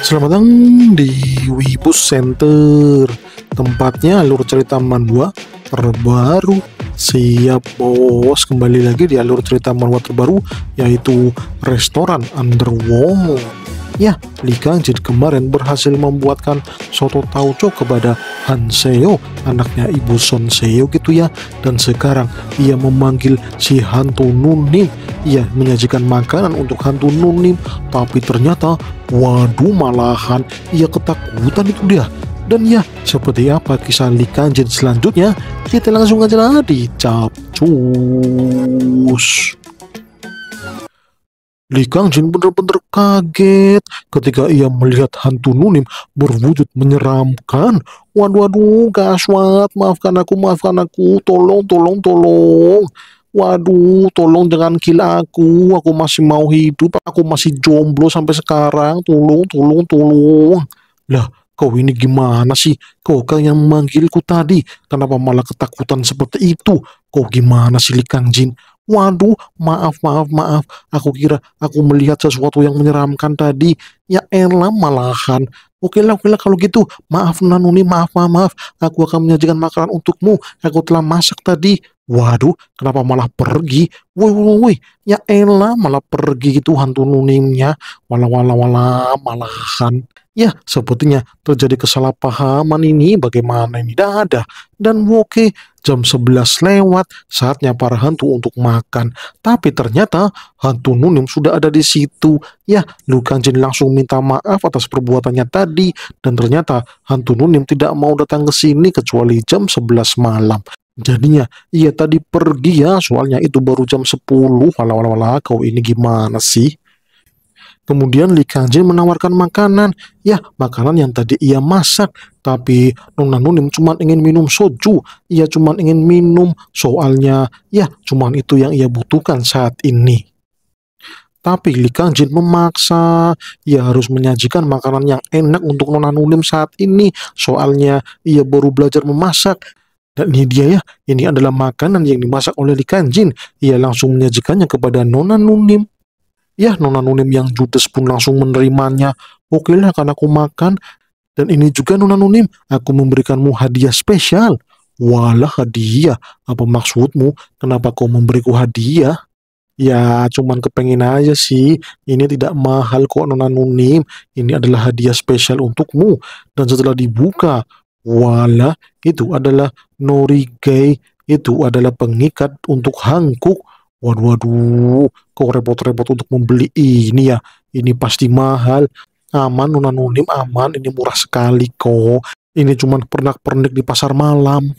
Selamat datang di Wipus Center Tempatnya alur cerita manhwa terbaru Siap bos, kembali lagi di alur cerita manhwa terbaru Yaitu Restoran Underwater Ya, Lee Kangjin kemarin berhasil membuatkan soto tauco kepada Han Seo, anaknya ibu Son Seo gitu ya. Dan sekarang ia memanggil si hantu Nunim. Ia menyajikan makanan untuk hantu Nunim, tapi ternyata waduh malahan ia ketakutan itu dia. Dan ya, seperti apa kisah Lee Jin selanjutnya? Kita langsung aja lah di Capcus. Li Jin benar-benar kaget ketika ia melihat hantu Nunim berwujud menyeramkan. Waduh, waduh, Gaswat, maafkan aku, maafkan aku, tolong, tolong, tolong. Waduh, tolong jangan kill aku, aku masih mau hidup, aku masih jomblo sampai sekarang, tolong, tolong, tolong. Lah, kau ini gimana sih? Kau kan yang memanggilku tadi, kenapa malah ketakutan seperti itu? Kau gimana sih Li Jin? Waduh, maaf, maaf, maaf. Aku kira aku melihat sesuatu yang menyeramkan tadi. Ya elah malahan. Oke lah, oke lah kalau gitu. Maaf Nanuni, maaf, maaf, maaf. Aku akan menyajikan makanan untukmu. Aku telah masak tadi. Waduh, kenapa malah pergi? Woi, woi, woi. Ya elah malah pergi gitu hantu nuningnya. Walah, walah, walah, malahan. Ya, sepertinya terjadi kesalahpahaman ini bagaimana ini ada Dan oke, jam 11 lewat saatnya para hantu untuk makan. Tapi ternyata hantu Nunim sudah ada di situ. Ya, Lukan Jin langsung minta maaf atas perbuatannya tadi. Dan ternyata hantu Nunim tidak mau datang ke sini kecuali jam 11 malam. Jadinya, ia tadi pergi ya, soalnya itu baru jam 10. Walau-walau kau ini gimana sih? Kemudian Li Jin menawarkan makanan. Ya, makanan yang tadi ia masak. Tapi Nona Nunim cuma ingin minum soju. Ia cuma ingin minum soalnya. Ya, cuma itu yang ia butuhkan saat ini. Tapi Li Jin memaksa, ia harus menyajikan makanan yang enak untuk Nona Nunim saat ini. Soalnya ia baru belajar memasak. Dan ini dia ya, ini adalah makanan yang dimasak oleh Li Jin. Ia langsung menyajikannya kepada Nona Nunim. Ya, nona nunim yang judes pun langsung menerimanya. Oke lah akan aku makan. Dan ini juga nona nunim aku memberikanmu hadiah spesial. Walah hadiah, apa maksudmu? Kenapa kau memberiku hadiah? Ya, cuman kepengen aja sih. Ini tidak mahal kok nona nunim. Ini adalah hadiah spesial untukmu. Dan setelah dibuka, walah itu adalah norigai. Itu adalah pengikat untuk hangkuk waduh waduh kok repot-repot untuk membeli ini ya ini pasti mahal aman Nunim, aman ini murah sekali kok ini cuma pernak-pernik di pasar malam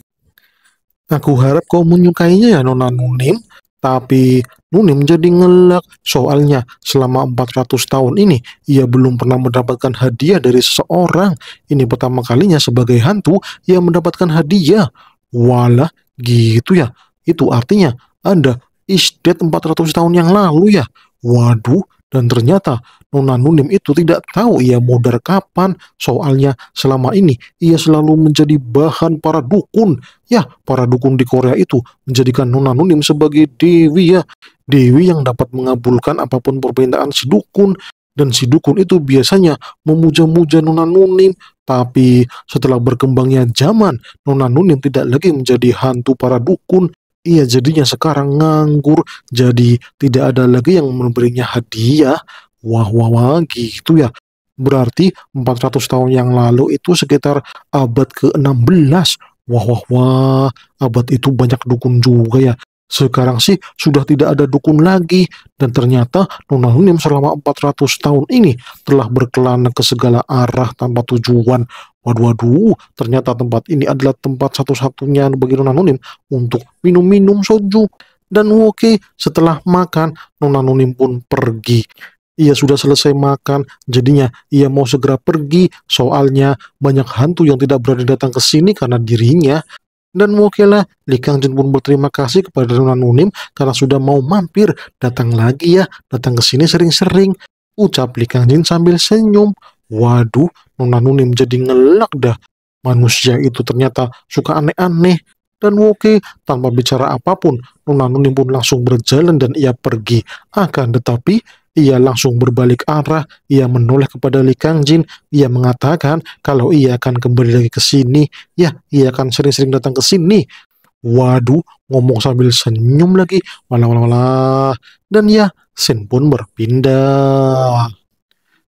Aku harap kau menyukainya ya Nona Nunim. Tapi Nunim jadi ngelak. Soalnya selama 400 tahun ini ia belum pernah mendapatkan hadiah dari seseorang. Ini pertama kalinya sebagai hantu ia mendapatkan hadiah. Walah gitu ya. Itu artinya Anda is dead 400 tahun yang lalu ya. Waduh, dan ternyata Nona Nunim itu tidak tahu ia modar kapan. Soalnya selama ini ia selalu menjadi bahan para dukun. Ya, para dukun di Korea itu menjadikan Nona Nunim sebagai dewi ya. Dewi yang dapat mengabulkan apapun permintaan si dukun. Dan si dukun itu biasanya memuja-muja Nona Nunim, Tapi setelah berkembangnya zaman, Nona Nunim tidak lagi menjadi hantu para dukun Iya jadinya sekarang nganggur, jadi tidak ada lagi yang memberinya hadiah. Wah, wah, wah, gitu ya. Berarti 400 tahun yang lalu itu sekitar abad ke-16. Wah, wah, wah, abad itu banyak dukun juga ya. Sekarang sih sudah tidak ada dukun lagi dan ternyata nona nunim selama 400 tahun ini telah berkelana ke segala arah tanpa tujuan. Waduh, waduh, ternyata tempat ini adalah tempat satu-satunya bagi nona nunim untuk minum-minum soju. Dan oke setelah makan, nona nunim pun pergi. Ia sudah selesai makan, jadinya ia mau segera pergi. Soalnya banyak hantu yang tidak berani datang ke sini karena dirinya dan mukillah Li Kang Jin pun berterima kasih kepada Sunan Nunim karena sudah mau mampir datang lagi ya datang ke sini sering-sering ucap Li Kang Jin sambil senyum waduh Sunan Nunim jadi ngelak dah manusia itu ternyata suka aneh-aneh dan Woke tanpa bicara apapun Nunanunim pun langsung berjalan dan ia pergi akan tetapi ia langsung berbalik arah, ia menoleh kepada Li Kang Jin. ia mengatakan kalau ia akan kembali lagi ke sini, ya ia akan sering-sering datang ke sini. Waduh, ngomong sambil senyum lagi, walah walah Dan ya, Sin pun berpindah.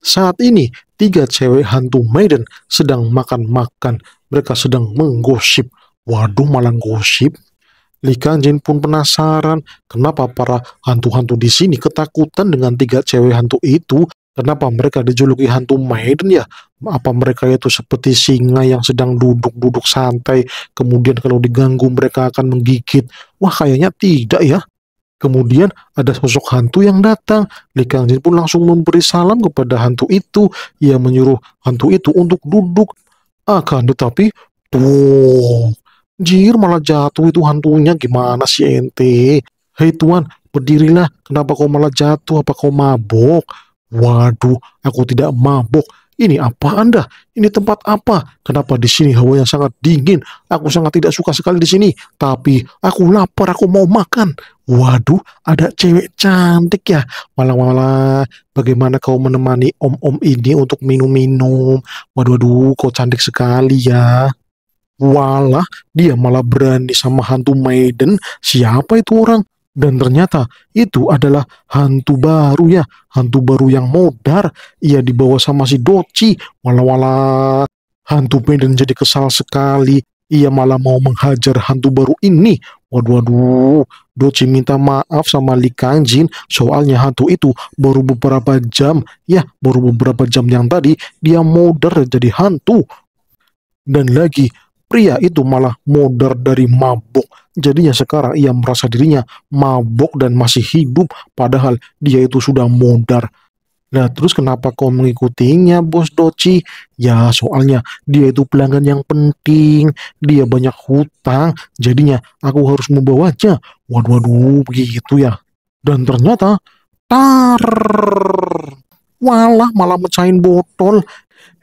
Saat ini, tiga cewek hantu maiden sedang makan-makan. Mereka sedang menggosip. Waduh, malah gosip. Lika Jin pun penasaran kenapa para hantu-hantu di sini ketakutan dengan tiga cewek hantu itu. Kenapa mereka dijuluki hantu maiden ya? Apa mereka itu seperti singa yang sedang duduk-duduk santai, kemudian kalau diganggu mereka akan menggigit? Wah kayaknya tidak ya. Kemudian ada sosok hantu yang datang. Li Jin pun langsung memberi salam kepada hantu itu. Ia menyuruh hantu itu untuk duduk. Akan tetapi, tuh, Jir malah jatuh itu hantunya gimana sih ente? Hei tuan, berdirilah. Kenapa kau malah jatuh? Apa kau mabok? Waduh, aku tidak mabok. Ini apa Anda? Ini tempat apa? Kenapa di sini hawa yang sangat dingin? Aku sangat tidak suka sekali di sini. Tapi aku lapar, aku mau makan. Waduh, ada cewek cantik ya. Malah-malah, bagaimana kau menemani om-om ini untuk minum-minum? Waduh, waduh, kau cantik sekali ya. Walah, dia malah berani sama hantu Maiden. Siapa itu orang? Dan ternyata itu adalah hantu baru ya, hantu baru yang modar. Ia dibawa sama si Doci, walah wala Hantu Maiden jadi kesal sekali. Ia malah mau menghajar hantu baru ini. Waduh, waduh. Doci minta maaf sama Li Kangjin soalnya hantu itu baru beberapa jam, ya baru beberapa jam yang tadi dia modar jadi hantu. Dan lagi Pria itu malah modar dari mabuk. Jadinya sekarang ia merasa dirinya mabuk dan masih hidup padahal dia itu sudah modar. Nah terus kenapa kau mengikutinya bos Doci? Ya soalnya dia itu pelanggan yang penting, dia banyak hutang, jadinya aku harus membawanya. Waduh, waduh begitu ya. Dan ternyata tar walah malah mecahin botol.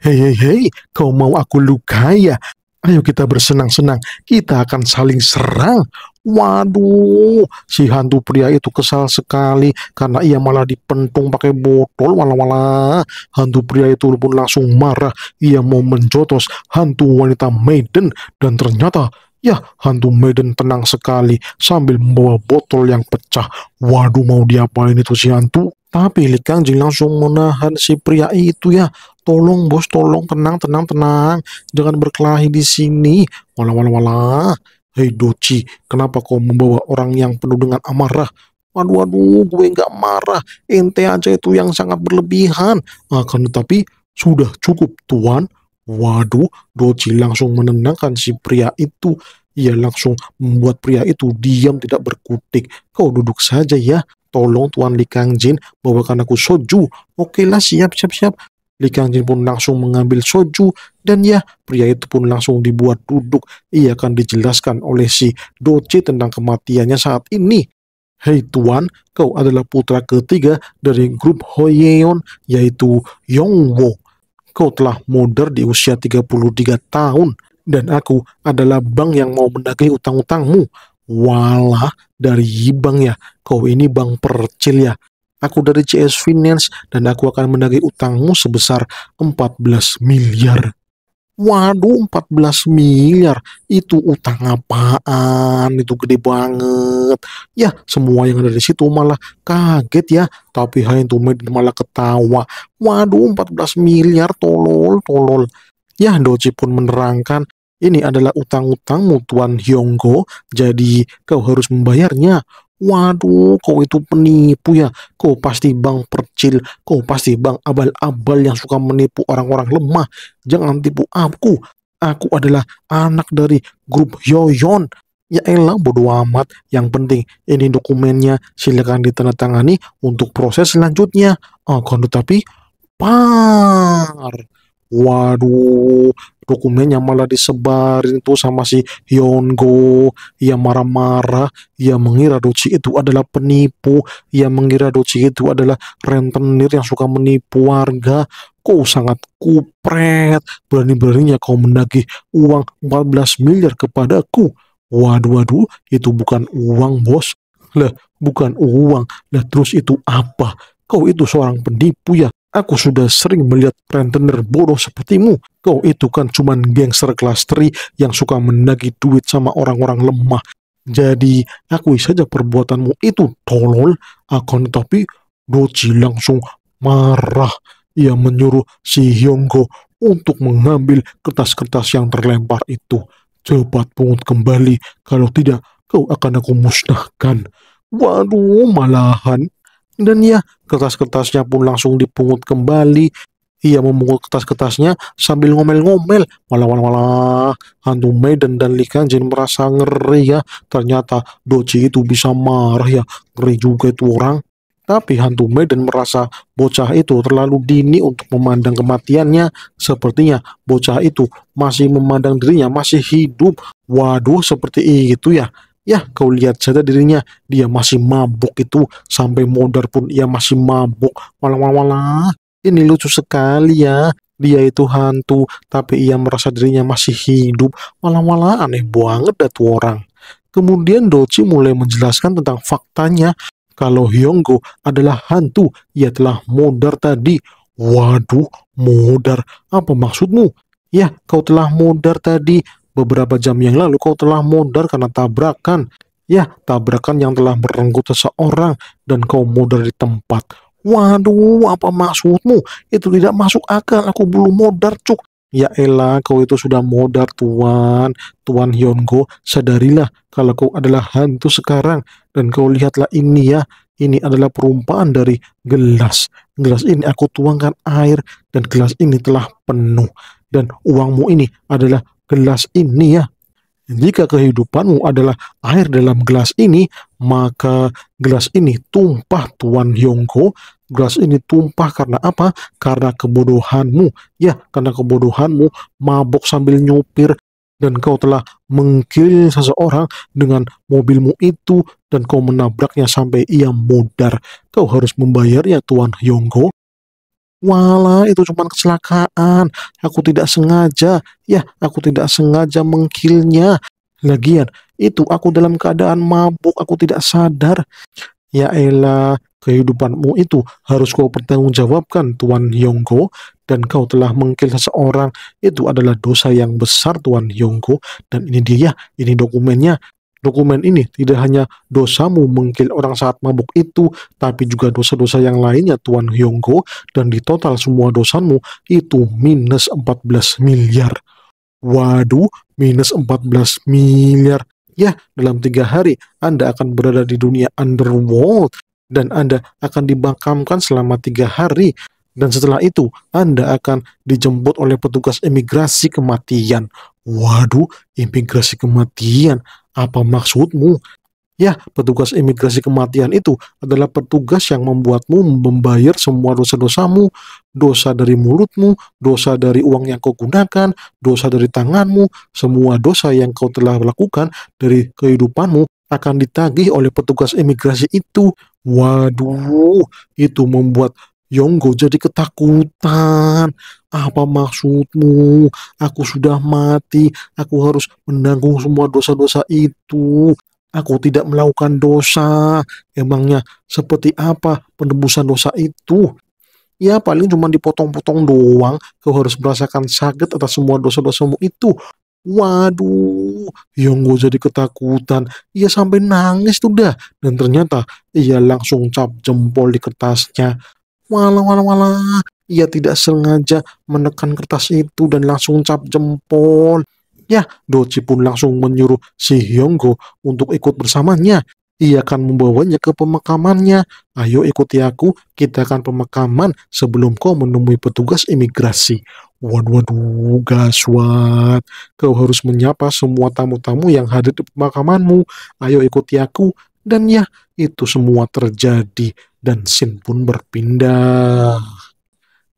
Hei hei kau mau aku lukai ya? Ayo kita bersenang-senang, kita akan saling serang. Waduh, si hantu pria itu kesal sekali karena ia malah dipentung pakai botol. walau wala hantu pria itu pun langsung marah. Ia mau menjotos hantu wanita maiden dan ternyata Ya, hantu Maiden tenang sekali sambil membawa botol yang pecah. Waduh, mau diapain itu si hantu? Tapi Li Kangjeng langsung menahan si pria itu ya. Tolong bos, tolong tenang, tenang, tenang. Jangan berkelahi di sini. walau walau walau, Hei Doci, kenapa kau membawa orang yang penuh dengan amarah? waduh aduh, gue gak marah. Ente aja itu yang sangat berlebihan. Akan ah, tetapi, sudah cukup tuan. Waduh, Doci langsung menenangkan si pria itu. Ia langsung membuat pria itu diam tidak berkutik. Kau duduk saja ya. Tolong Tuan Li Kang Jin bawakan aku soju. Oke lah siap siap siap. Li Kangjin pun langsung mengambil soju dan ya, pria itu pun langsung dibuat duduk. Ia akan dijelaskan oleh si Doce tentang kematiannya saat ini. Hei tuan, kau adalah putra ketiga dari grup Hoyeon yaitu Yongwo. Kau telah modar di usia 33 tahun dan aku adalah bank yang mau menagih utang-utangmu. Walah, dari Yibang ya, kau ini bank percil ya. Aku dari CS Finance dan aku akan menagih utangmu sebesar 14 miliar. Waduh 14 miliar itu utang apaan itu gede banget ya semua yang ada di situ malah kaget ya tapi Hain Tumid malah ketawa waduh 14 miliar tolol tolol ya Doji pun menerangkan ini adalah utang-utangmu Tuan Hyonggo jadi kau harus membayarnya Waduh, kau itu penipu ya. Kau pasti bang percil, kau pasti bang abal-abal yang suka menipu orang-orang lemah. Jangan tipu aku. Aku adalah anak dari grup Yoyon. Ya elah bodo amat, yang penting ini dokumennya silakan ditandatangani untuk proses selanjutnya. Oh, Akan tetapi, par waduh dokumennya malah disebarin tuh sama si Yongo ia marah-marah ia mengira Doji itu adalah penipu ia mengira Doji itu adalah rentenir yang suka menipu warga kau sangat kupret berani-beraninya kau menagih uang 14 miliar kepadaku waduh waduh itu bukan uang bos lah bukan uang lah terus itu apa kau itu seorang penipu ya Aku sudah sering melihat rentener bodoh sepertimu. Kau itu kan cuman gangster kelas 3 yang suka menagih duit sama orang-orang lemah. Jadi, akui saja perbuatanmu itu tolol. Akan tetapi, Doji langsung marah. Ia menyuruh si Hyonggo untuk mengambil kertas-kertas yang terlempar itu. Cepat pungut kembali, kalau tidak kau akan aku musnahkan. Waduh, malahan dan ya, kertas-kertasnya pun langsung dipungut kembali. Ia memungut kertas-kertasnya sambil ngomel-ngomel. Walah, walah, walah. Hantu Maiden dan Likan jadi merasa ngeri ya. Ternyata Doji itu bisa marah ya. Ngeri juga itu orang. Tapi hantu Maiden merasa bocah itu terlalu dini untuk memandang kematiannya. Sepertinya bocah itu masih memandang dirinya masih hidup. Waduh, seperti itu ya. Ya, kau lihat saja dirinya, dia masih mabuk itu, sampai modar pun ia masih mabuk. Walah, walah, walah. Ini lucu sekali ya. Dia itu hantu, tapi ia merasa dirinya masih hidup. Walah, walah, aneh banget dah tuh orang. Kemudian Doci mulai menjelaskan tentang faktanya kalau Hyonggo adalah hantu, ia telah modar tadi. Waduh, modar, apa maksudmu? Ya, kau telah modar tadi, Beberapa jam yang lalu kau telah mundur karena tabrakan. Ya, tabrakan yang telah merenggut seseorang dan kau mundur di tempat. Waduh, apa maksudmu? Itu tidak masuk akal. Aku belum modar, cuk. Ya elah, kau itu sudah mudar Tuan. Tuan Hyongo, sadarilah kalau kau adalah hantu sekarang. Dan kau lihatlah ini ya, ini adalah perumpaan dari gelas. Gelas ini aku tuangkan air dan gelas ini telah penuh. Dan uangmu ini adalah gelas ini ya. Jika kehidupanmu adalah air dalam gelas ini, maka gelas ini tumpah Tuan Hyongko. Gelas ini tumpah karena apa? Karena kebodohanmu. Ya, karena kebodohanmu mabok sambil nyupir dan kau telah mengkilir seseorang dengan mobilmu itu dan kau menabraknya sampai ia mudar. Kau harus membayarnya Tuan Hyongko. Wala itu cuma kecelakaan. Aku tidak sengaja. Ya, aku tidak sengaja mengkilnya. Lagian, itu aku dalam keadaan mabuk. Aku tidak sadar. Ya elah, kehidupanmu itu harus kau pertanggungjawabkan Tuan Yongko. dan kau telah mengkil seseorang itu adalah dosa yang besar Tuan Yongko. dan ini dia ini dokumennya Dokumen ini tidak hanya dosamu mengkil orang saat mabuk itu, tapi juga dosa-dosa yang lainnya Tuan Hyongko, dan di total semua dosamu itu minus 14 miliar. Waduh, minus 14 miliar. Ya, dalam tiga hari Anda akan berada di dunia underworld dan Anda akan dibakamkan selama tiga hari dan setelah itu Anda akan dijemput oleh petugas imigrasi kematian. Waduh, imigrasi kematian, apa maksudmu? Ya, petugas imigrasi kematian itu adalah petugas yang membuatmu membayar semua dosa-dosamu, dosa dari mulutmu, dosa dari uang yang kau gunakan, dosa dari tanganmu, semua dosa yang kau telah lakukan dari kehidupanmu akan ditagih oleh petugas imigrasi itu. Waduh, itu membuat Yonggo ya jadi ketakutan. Apa maksudmu? Aku sudah mati. Aku harus menanggung semua dosa-dosa itu. Aku tidak melakukan dosa. Emangnya seperti apa penebusan dosa itu? Ya paling cuma dipotong-potong doang. Kau harus merasakan sakit atas semua dosa-dosamu itu. Waduh, Yonggo ya jadi ketakutan. Ia ya sampai nangis tuh dah. Dan ternyata ia langsung cap jempol di kertasnya. Walah, walah, walah. Ia tidak sengaja menekan kertas itu dan langsung cap jempol. Ya, Doci pun langsung menyuruh si Hyonggo untuk ikut bersamanya. Ia akan membawanya ke pemakamannya. Ayo ikuti aku, kita akan pemakaman sebelum kau menemui petugas imigrasi. Waduh, waduh, gaswat. Kau harus menyapa semua tamu-tamu yang hadir di pemakamanmu. Ayo ikuti aku, dan ya, itu semua terjadi dan Sin pun berpindah.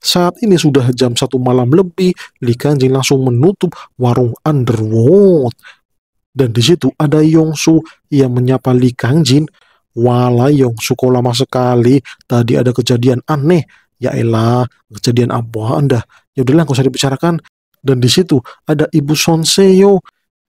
Saat ini sudah jam satu malam lebih, Li Kanjing langsung menutup warung Underwood. Dan di situ ada Yongsu yang menyapa Li Kanjin. Walau Yongsu kok lama sekali, tadi ada kejadian aneh. Ya elah, kejadian apa anda? Ya lah, nggak usah dibicarakan. Dan di situ ada Ibu Sonseo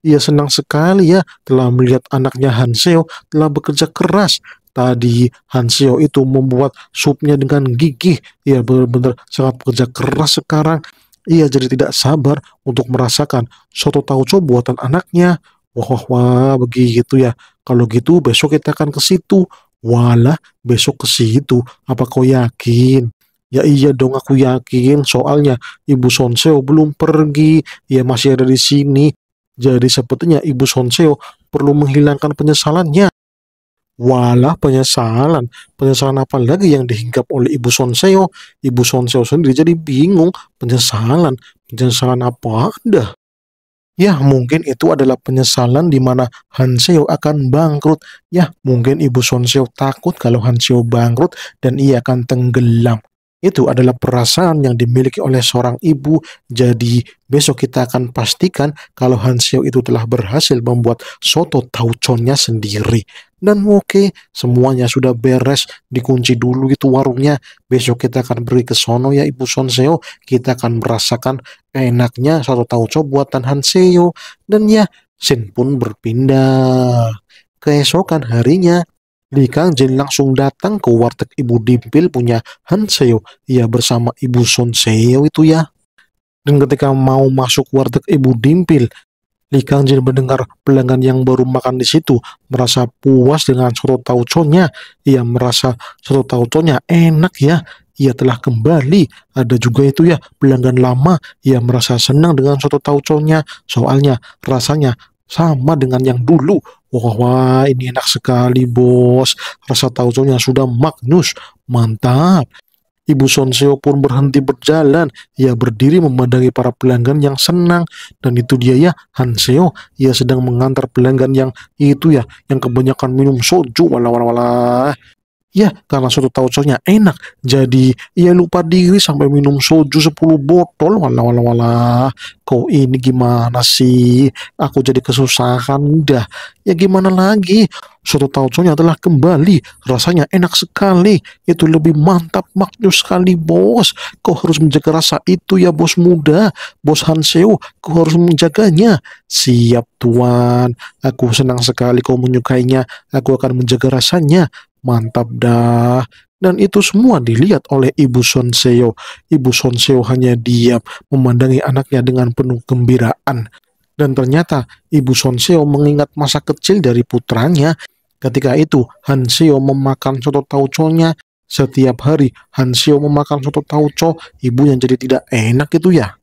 ia senang sekali ya telah melihat anaknya Hanseo telah bekerja keras. Tadi Hanseo itu membuat supnya dengan gigih. Ia benar-benar sangat bekerja keras sekarang. Ia jadi tidak sabar untuk merasakan soto tauco buatan anaknya. Wah, wah, wah, begitu ya. Kalau gitu besok kita akan ke situ. Walah, besok ke situ. Apa kau yakin? Ya iya dong aku yakin soalnya Ibu Sonseo belum pergi, ia masih ada di sini. Jadi sepertinya Ibu Sonseo perlu menghilangkan penyesalannya. Walah penyesalan, penyesalan apa lagi yang dihinggap oleh Ibu Sonseo? Ibu Sonseo sendiri jadi bingung, penyesalan, penyesalan apa ada? Ya, mungkin itu adalah penyesalan di mana Hanseo akan bangkrut. Ya, mungkin Ibu Sonseo takut kalau Hanseo bangkrut dan ia akan tenggelam itu adalah perasaan yang dimiliki oleh seorang ibu. Jadi, besok kita akan pastikan kalau Hansio itu telah berhasil membuat soto tauconnya sendiri. Dan oke, okay, semuanya sudah beres, dikunci dulu itu warungnya. Besok kita akan beri ke sono ya Ibu Sonseo, kita akan merasakan enaknya soto tauco buatan Hanseo. Dan ya, Sin pun berpindah. Keesokan harinya, Li Jin langsung datang ke warteg ibu Dimpil punya Han Seo, Ia bersama ibu Sun Seo itu ya. Dan ketika mau masuk warteg ibu Dimpil, Li Jin mendengar pelanggan yang baru makan di situ merasa puas dengan soto tauconya. Ia merasa soto tauconya enak ya. Ia telah kembali. Ada juga itu ya pelanggan lama. Ia merasa senang dengan soto tauconya. Soalnya rasanya sama dengan yang dulu. Wah, wah, ini enak sekali bos. Rasa tauconya sudah magnus. Mantap. Ibu Sonseo pun berhenti berjalan. Ia berdiri memandangi para pelanggan yang senang. Dan itu dia ya, Hanseo. Ia sedang mengantar pelanggan yang itu ya, yang kebanyakan minum soju. Walah, walah, walah. Ya, karena soto tauconya enak. Jadi, ia ya lupa diri sampai minum soju 10 botol. Wala wala wala. Kau ini gimana sih? Aku jadi kesusahan dah. Ya gimana lagi? Soto tauconya telah kembali. Rasanya enak sekali. Itu lebih mantap maknyus sekali, bos. Kau harus menjaga rasa itu ya, bos muda. Bos Hanseo, kau harus menjaganya. Siap, tuan. Aku senang sekali kau menyukainya. Aku akan menjaga rasanya. Mantap dah. Dan itu semua dilihat oleh Ibu Sonseo. Ibu Sonseo hanya diam, memandangi anaknya dengan penuh gembiraan. Dan ternyata Ibu Sonseo mengingat masa kecil dari putranya. Ketika itu, Hanseo memakan soto tauconya. Setiap hari, Hanseo memakan soto tauco, ibunya jadi tidak enak itu ya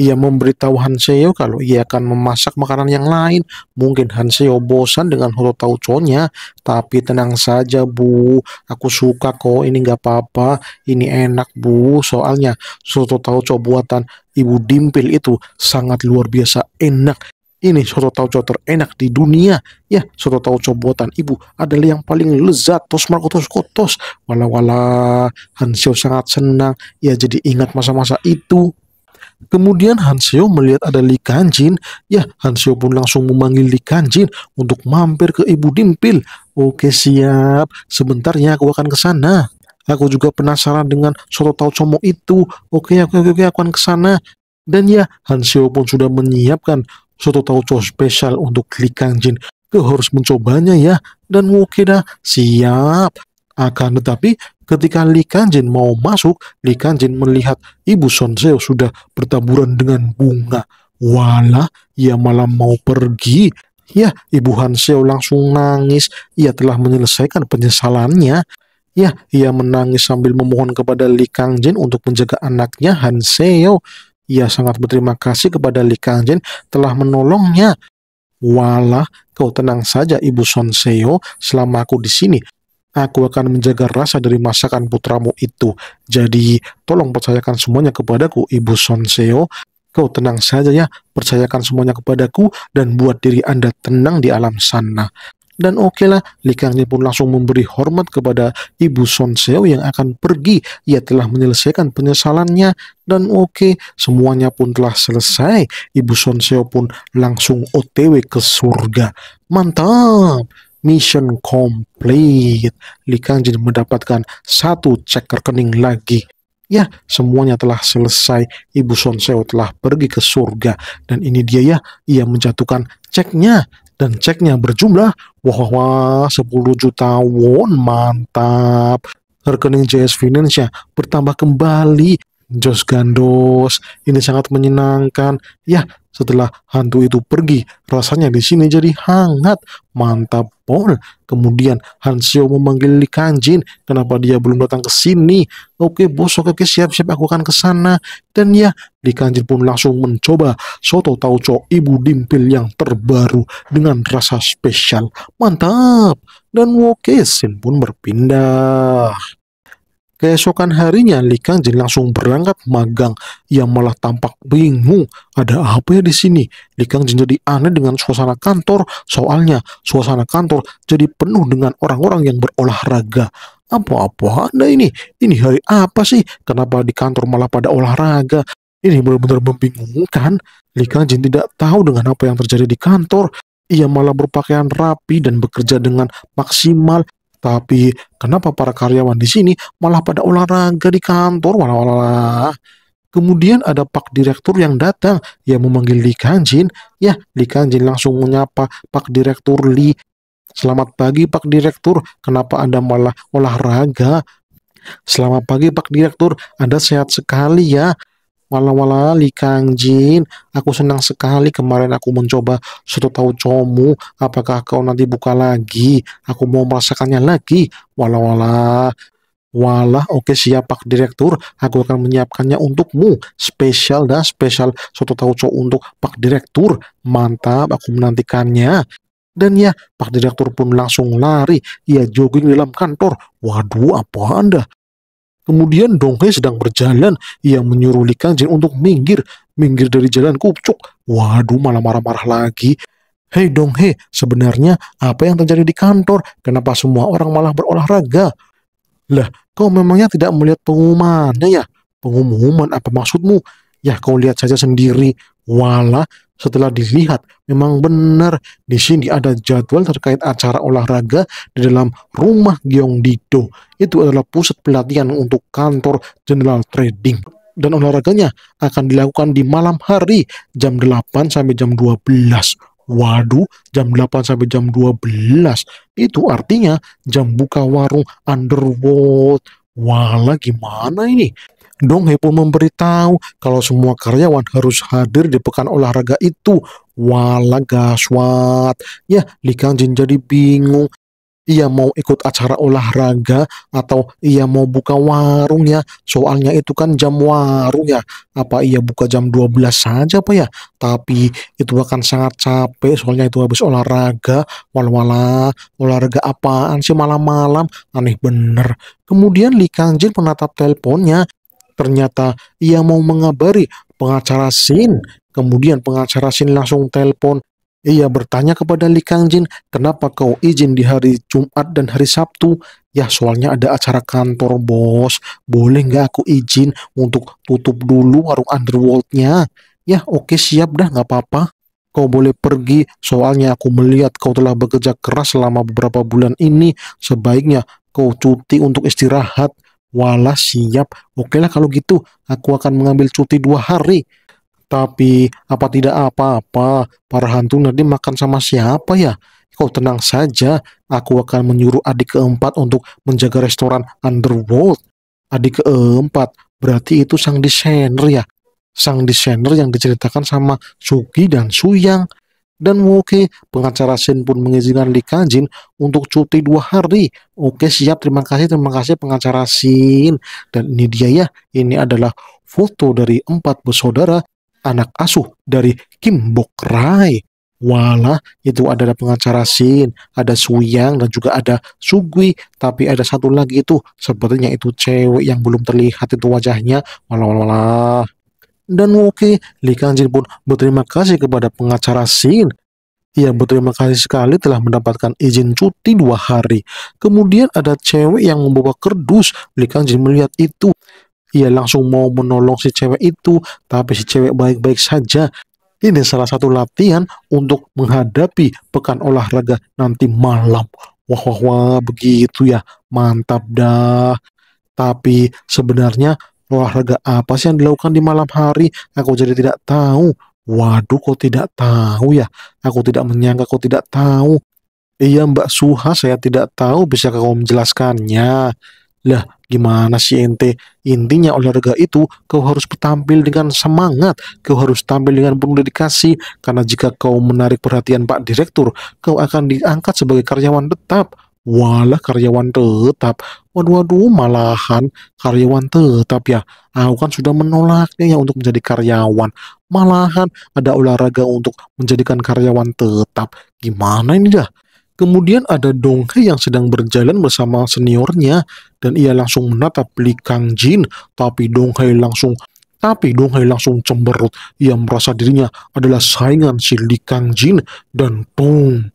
ia memberitahu Hanseo kalau ia akan memasak makanan yang lain. Mungkin Hanseo bosan dengan huruf tauconya, tapi tenang saja bu, aku suka kok, ini nggak apa-apa, ini enak bu. Soalnya soto tauco buatan Ibu Dimpil itu sangat luar biasa enak. Ini soto tauco terenak di dunia. Ya, soto tauco buatan ibu adalah yang paling lezat. Tos markotos kotos. Wala-wala, Hanseo sangat senang. Ya, jadi ingat masa-masa itu. Kemudian Hansio melihat ada Li Kanjin, ya Hansio pun langsung memanggil Li Kanjin untuk mampir ke Ibu Dimpil. Oke siap, sebentar ya aku akan ke sana. Aku juga penasaran dengan soto tau como itu. Oke, oke, oke, aku akan ke sana. Dan ya, Hansio pun sudah menyiapkan soto tauco spesial untuk Li Kanjin. Kau harus mencobanya ya. Dan oke dah, siap. Akan tetapi ketika Li Kanjin mau masuk, Li Kanjin melihat ibu Son Seo sudah bertaburan dengan bunga. Walah, ia malah mau pergi. Ya, ibu Han Seo langsung nangis. Ia telah menyelesaikan penyesalannya. Ya, ia menangis sambil memohon kepada Li Kangjin untuk menjaga anaknya Han Seo. Ia sangat berterima kasih kepada Li Kangjin telah menolongnya. Walah, kau tenang saja Ibu Son Seo, selama aku di sini, aku akan menjaga rasa dari masakan putramu itu. Jadi, tolong percayakan semuanya kepadaku, Ibu Sonseo. Kau tenang saja ya, percayakan semuanya kepadaku dan buat diri Anda tenang di alam sana. Dan oke lah, Likangnya pun langsung memberi hormat kepada Ibu Sonseo yang akan pergi. Ia telah menyelesaikan penyesalannya. Dan oke, semuanya pun telah selesai. Ibu Sonseo pun langsung otw ke surga. Mantap! mission complete. Li Kangjin mendapatkan satu cek rekening lagi. Ya, semuanya telah selesai. Ibu Son Seo telah pergi ke surga. Dan ini dia ya, ia menjatuhkan ceknya. Dan ceknya berjumlah, wah, wah, wah 10 juta won, mantap. Rekening JS Finance bertambah kembali. Jos Gandos, ini sangat menyenangkan. Ya, setelah hantu itu pergi, rasanya di sini jadi hangat. Mantap telepon. Kemudian Hansio memanggil Li Kanjin, kenapa dia belum datang ke sini? Oke bos, oke siap-siap aku akan ke sana. Dan ya, Li Kanjin pun langsung mencoba soto tauco ibu dimpil yang terbaru dengan rasa spesial. Mantap! Dan Oke, Wokesin pun berpindah. Keesokan harinya, Li Kang Jin langsung berangkat magang. Ia malah tampak bingung, ada apa ya di sini? Li Jin jadi aneh dengan suasana kantor, soalnya suasana kantor jadi penuh dengan orang-orang yang berolahraga. Apa-apa anda ini? Ini hari apa sih? Kenapa di kantor malah pada olahraga? Ini benar-benar membingungkan. Li Kang Jin tidak tahu dengan apa yang terjadi di kantor. Ia malah berpakaian rapi dan bekerja dengan maksimal tapi kenapa para karyawan di sini malah pada olahraga di kantor walah Kemudian ada Pak Direktur yang datang yang memanggil Li Kanjin. Ya, Li Kanjin langsung menyapa Pak Direktur Li. Selamat pagi Pak Direktur, kenapa Anda malah olahraga? Selamat pagi Pak Direktur, Anda sehat sekali ya. Wala-wala Li Kang Jin, aku senang sekali kemarin aku mencoba satu tahu comu. Apakah kau nanti buka lagi? Aku mau merasakannya lagi. Wala-wala. Walah, oke okay, siap Pak Direktur, aku akan menyiapkannya untukmu. Spesial dah, spesial soto tauco untuk Pak Direktur. Mantap, aku menantikannya. Dan ya, Pak Direktur pun langsung lari. Ia jogging dalam kantor. Waduh, apa Anda? Kemudian Donghae sedang berjalan. Ia menyuruh Li Kangjin untuk minggir. Minggir dari jalan kupcuk. Waduh, malah marah-marah lagi. Hei Donghae, sebenarnya apa yang terjadi di kantor? Kenapa semua orang malah berolahraga? Lah, kau memangnya tidak melihat pengumumannya ya? Pengumuman apa maksudmu? Ya kau lihat saja sendiri. Walah, setelah dilihat memang benar di sini ada jadwal terkait acara olahraga di dalam rumah Dido. Itu adalah pusat pelatihan untuk kantor General Trading dan olahraganya akan dilakukan di malam hari jam 8 sampai jam 12. Waduh, jam 8 sampai jam 12. Itu artinya jam buka warung Underwood. wala gimana ini? Dong Hepo memberitahu kalau semua karyawan harus hadir di pekan olahraga itu. Walah gaswat. Ya, Li Kangjin jadi bingung. Ia mau ikut acara olahraga atau ia mau buka warung ya. Soalnya itu kan jam warung ya. Apa ia buka jam 12 saja apa ya? Tapi itu akan sangat capek soalnya itu habis olahraga. wal olahraga apaan sih malam-malam? Aneh bener. Kemudian Li Kangjin menatap teleponnya ternyata ia mau mengabari pengacara Sin. Kemudian pengacara Sin langsung telepon. Ia bertanya kepada Li Kang Jin, kenapa kau izin di hari Jumat dan hari Sabtu? Ya soalnya ada acara kantor bos, boleh nggak aku izin untuk tutup dulu warung underworldnya? Ya oke siap dah nggak apa-apa. Kau boleh pergi, soalnya aku melihat kau telah bekerja keras selama beberapa bulan ini. Sebaiknya kau cuti untuk istirahat. Walah siap, oke lah kalau gitu aku akan mengambil cuti dua hari. Tapi apa tidak apa-apa, para hantu nanti makan sama siapa ya? Kau tenang saja, aku akan menyuruh adik keempat untuk menjaga restoran Underworld. Adik keempat, berarti itu sang desainer ya? Sang desainer yang diceritakan sama Suki dan Suyang dan Woke, pengacara Shin pun mengizinkan Lee Kanjin untuk cuti dua hari. Oke siap, terima kasih, terima kasih pengacara Shin. Dan ini dia ya, ini adalah foto dari empat bersaudara anak asuh dari Kim Bok Rai. Walah, itu ada pengacara Shin, ada Suyang, dan juga ada Sugui. Tapi ada satu lagi itu, sepertinya itu cewek yang belum terlihat itu wajahnya. Walah, walah, walah dan Woki, Li Kangjin pun berterima kasih kepada pengacara Shin. Ia berterima kasih sekali telah mendapatkan izin cuti dua hari. Kemudian ada cewek yang membawa kerdus. Li Kangjin melihat itu. Ia langsung mau menolong si cewek itu, tapi si cewek baik-baik saja. Ini salah satu latihan untuk menghadapi pekan olahraga nanti malam. Wah, wah, wah, begitu ya. Mantap dah. Tapi sebenarnya Olahraga apa sih yang dilakukan di malam hari? Aku jadi tidak tahu. Waduh, kau tidak tahu ya? Aku tidak menyangka kau tidak tahu. Iya Mbak Suha, saya tidak tahu. Bisa kau menjelaskannya? Lah, gimana sih ente? Intinya olahraga itu kau harus tampil dengan semangat, kau harus tampil dengan penuh dedikasi karena jika kau menarik perhatian Pak Direktur, kau akan diangkat sebagai karyawan tetap. Walah karyawan tetap. Waduh, waduh, malahan karyawan tetap ya. Aku kan sudah menolaknya ya untuk menjadi karyawan. Malahan ada olahraga untuk menjadikan karyawan tetap. Gimana ini dah? Kemudian ada Donghe yang sedang berjalan bersama seniornya dan ia langsung menatap Li Kang Jin, tapi Donghe langsung tapi Hai langsung cemberut. Ia merasa dirinya adalah saingan si Li Kang Jin dan tung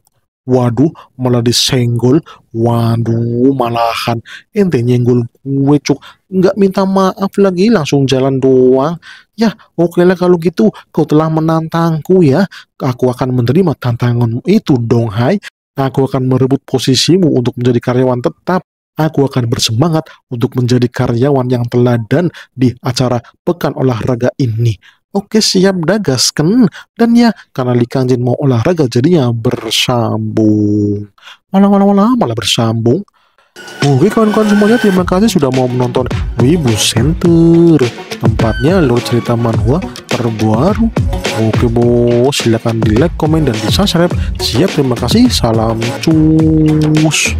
waduh malah disenggol waduh malahan ente nyenggol gue cuk nggak minta maaf lagi langsung jalan doang ya oke lah kalau gitu kau telah menantangku ya aku akan menerima tantanganmu itu dong hai aku akan merebut posisimu untuk menjadi karyawan tetap Aku akan bersemangat untuk menjadi karyawan yang teladan di acara pekan olahraga ini. Oke siap dagaskan dan ya karena Li Kangjin mau olahraga jadinya bersambung. Malah malah malah malah bersambung. Oke kawan-kawan semuanya terima kasih sudah mau menonton Wibu Center Tempatnya lo cerita manhwa terbaru Oke bos silakan di like, komen, dan di subscribe Siap terima kasih salam cus